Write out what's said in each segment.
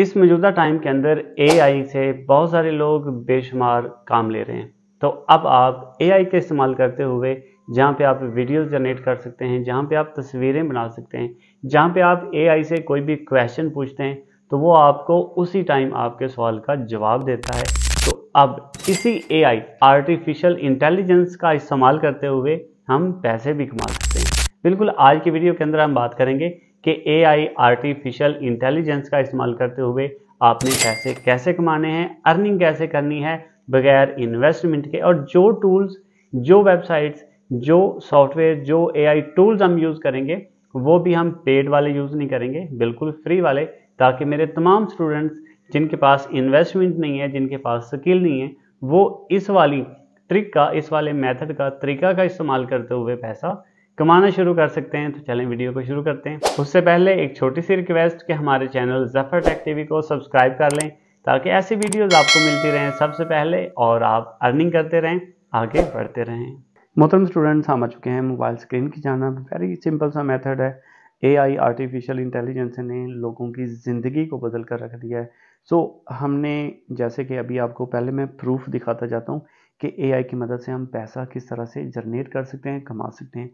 इस मौजूदा टाइम के अंदर एआई से बहुत सारे लोग बेशुमार काम ले रहे हैं तो अब आप एआई का इस्तेमाल करते हुए जहाँ पे आप वीडियो जनरेट कर सकते हैं जहाँ पे आप तस्वीरें बना सकते हैं जहाँ पे आप एआई से कोई भी क्वेश्चन पूछते हैं तो वो आपको उसी टाइम आपके सवाल का जवाब देता है तो अब इसी आई आर्टिफिशियल इंटेलिजेंस का इस्तेमाल करते हुए हम पैसे भी कमा सकते हैं बिल्कुल आज की वीडियो के अंदर हम बात करेंगे कि आई आर्टिफिशियल इंटेलिजेंस का इस्तेमाल करते हुए आपने पैसे कैसे कमाने हैं अर्निंग कैसे करनी है बगैर इन्वेस्टमेंट के और जो टूल्स जो वेबसाइट्स जो सॉफ्टवेयर जो आई टूल्स हम यूज़ करेंगे वो भी हम पेड वाले यूज़ नहीं करेंगे बिल्कुल फ्री वाले ताकि मेरे तमाम स्टूडेंट्स जिनके पास इन्वेस्टमेंट नहीं है जिनके पास स्किल नहीं है वो इस वाली ट्रिक का इस वाले मेथड का तरीका का इस्तेमाल करते हुए पैसा कमाना शुरू कर सकते हैं तो चलें वीडियो को शुरू करते हैं उससे पहले एक छोटी सी रिक्वेस्ट कि हमारे चैनल जफर टेक टीवी को सब्सक्राइब कर लें ताकि ऐसी वीडियोस आपको मिलती रहें सबसे पहले और आप अर्निंग करते रहें आगे बढ़ते रहें मोहतरम स्टूडेंट्स हम आ चुके हैं मोबाइल स्क्रीन की जाना वेरी सिंपल सा मेथड है ए आर्टिफिशियल इंटेलिजेंस ने लोगों की ज़िंदगी को बदल कर रख दिया है सो so, हमने जैसे कि अभी आपको पहले मैं प्रूफ दिखाता जाता हूँ कि ए की मदद से हम पैसा किस तरह से जनरेट कर सकते हैं कमा सकते हैं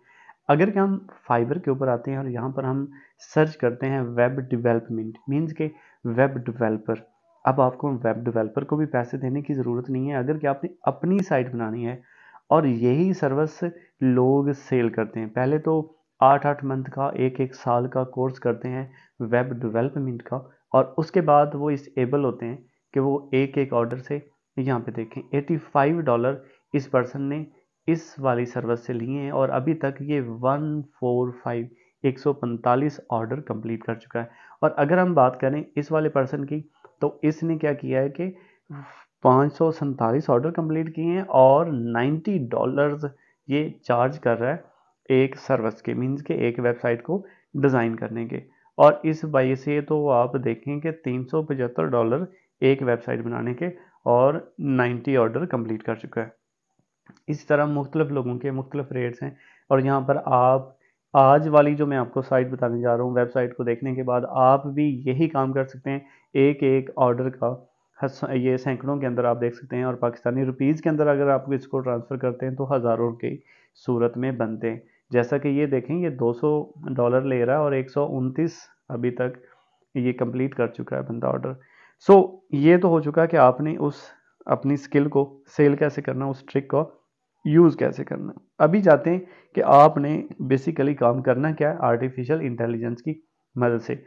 अगर कि हम फाइबर के ऊपर आते हैं और यहाँ पर हम सर्च करते हैं वेब डिवेलपमेंट मीन्स के वेब डेवलपर अब आपको वेब डिवेलपर को भी पैसे देने की ज़रूरत नहीं है अगर कि आपने अपनी साइट बनानी है और यही सर्विस लोग सेल करते हैं पहले तो आठ आठ मंथ का एक एक साल का कोर्स करते हैं वेब डिवेलपमेंट का और उसके बाद वो इस एबल होते हैं कि वो एक एक ऑर्डर से यहाँ पे देखें 85 डॉलर इस पर्सन ने इस वाली सर्विस से लिए हैं और अभी तक ये वन फोर फाइव एक सौ पैंतालीस ऑर्डर कंप्लीट कर चुका है और अगर हम बात करें इस वाले पर्सन की तो इसने क्या किया है कि पाँच सौ सैंतालीस ऑर्डर कंप्लीट किए हैं और नाइन्टी डॉलर्स ये चार्ज कर रहा है एक सर्विस के मीन्स के एक वेबसाइट को डिज़ाइन करने के और इस वजह से तो आप देखें कि तीन सौ पचहत्तर डॉलर एक वेबसाइट बनाने के और 90 ऑर्डर कंप्लीट कर चुका है इस तरह मुख्तलिफ लोगों के मुख्तलिफ रेट्स हैं और यहाँ पर आप आज वाली जो मैं आपको साइट बताने जा रहा हूँ वेबसाइट को देखने के बाद आप भी यही काम कर सकते हैं एक एक ऑर्डर का ये सैकड़ों के अंदर आप देख सकते हैं और पाकिस्तानी रुपीज़ के अंदर अगर आप इसको ट्रांसफ़र करते हैं तो हज़ारों की सूरत में बनते हैं जैसा कि ये देखें ये 200 डॉलर ले रहा है और एक अभी तक ये कंप्लीट कर चुका है बंदा ऑर्डर सो so, ये तो हो चुका है कि आपने उस अपनी स्किल को सेल कैसे करना उस ट्रिक को यूज़ कैसे करना अभी जाते हैं कि आपने बेसिकली काम करना क्या है आर्टिफिशियल इंटेलिजेंस की मदद से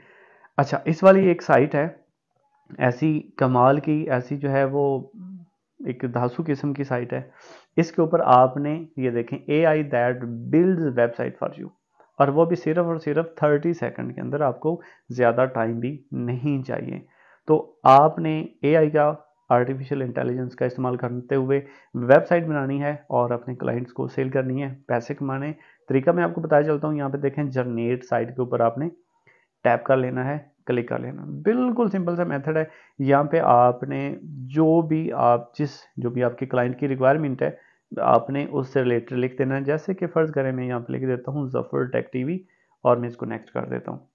अच्छा इस वाली एक साइट है ऐसी कमाल की ऐसी जो है वो एक धासु किस्म की साइट है इसके ऊपर आपने ये देखें A I that build website for you और वो भी सिर्फ और सिर्फ थर्टी सेकेंड के अंदर आपको ज़्यादा टाइम भी नहीं चाहिए तो आपने ए आई का आर्टिफिशियल इंटेलिजेंस का इस्तेमाल करते हुए वेबसाइट बनानी है और अपने क्लाइंट्स को सेल करनी है पैसे कमाने तरीका मैं आपको बताया चलता हूँ यहाँ पे देखें जर्नेट साइट के ऊपर आपने टैप कर लेना है क्लिक कर लेना बिल्कुल सिंपल सा मेथड है यहाँ पे आपने जो भी आप जिस जो भी आपके क्लाइंट की रिक्वायरमेंट है आपने उससे रिलेटेड लिख देना है जैसे कि फ़र्ज़ करें मैं यहाँ पे लिख देता हूँ जफर टेक टीवी और मैं इसको नेक्स्ट कर देता हूँ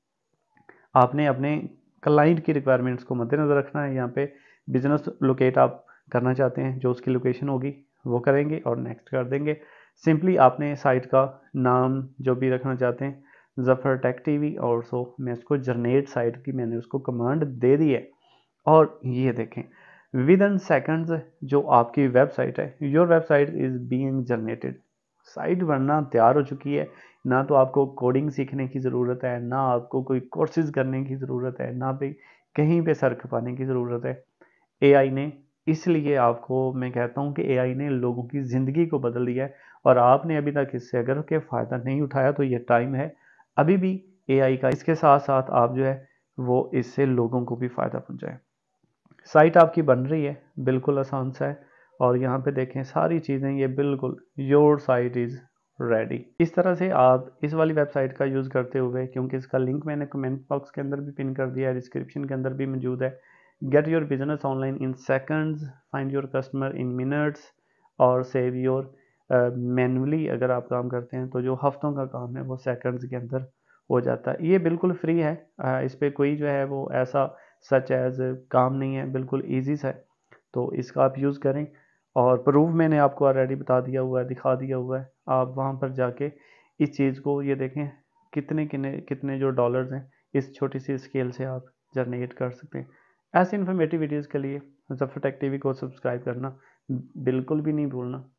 आपने अपने क्लाइंट की रिक्वायरमेंट्स को मद्देनज़र रखना है यहाँ पे बिजनेस लोकेट आप करना चाहते हैं जो उसकी लोकेशन होगी वो करेंगे और नेक्स्ट कर देंगे सिंपली आपने साइट का नाम जो भी रखना चाहते हैं जफ़र टेक टी वी और सो मैं उसको जनरेट साइट की मैंने उसको कमांड दे दी है और ये देखें विद इन सेकेंड्स जो आपकी वेबसाइट है your website is being generated site बनना तैयार हो चुकी है ना तो आपको कोडिंग सीखने की ज़रूरत है ना आपको कोई कोर्सेज करने की ज़रूरत है ना भी कहीं पे सर खपाने की ज़रूरत है आई ने इसलिए आपको मैं कहता हूँ कि आई ने लोगों की ज़िंदगी को बदल दिया है और आपने अभी तक इससे अगर के फ़ायदा नहीं उठाया तो ये टाइम है अभी भी आई का इसके साथ साथ आप जो है वो इससे लोगों को भी फ़ायदा पहुँचाएँ साइट आपकी बन रही है बिल्कुल आसान सा है और यहाँ पे देखें सारी चीज़ें ये बिल्कुल योर साइट इज़ रेडी इस तरह से आप इस वाली वेबसाइट का यूज़ करते हुए क्योंकि इसका लिंक मैंने कमेंट बॉक्स के अंदर भी पिन कर दिया है डिस्क्रिप्शन के अंदर भी मौजूद है get your business online in seconds find your customer in minutes और save your मैनुअली uh, अगर आप काम करते हैं तो जो हफ्तों का काम है वो सेकंड्स के अंदर हो जाता है ये बिल्कुल फ्री है इस पर कोई जो है वो ऐसा सच एज काम नहीं है बिल्कुल ईजी सा है तो इसका आप यूज़ करें और प्रूफ मैंने आपको ऑलरेडी बता दिया हुआ है दिखा दिया हुआ है आप वहाँ पर जाके इस चीज़ को ये देखें कितने कितने कितने जो डॉलर्स हैं इस छोटी सी स्केल से आप जनरेट कर सकते हैं ऐसे इन्फॉर्मेटिव वीडियोज़ के लिए जब टेक टी को सब्सक्राइब करना बिल्कुल भी नहीं भूलना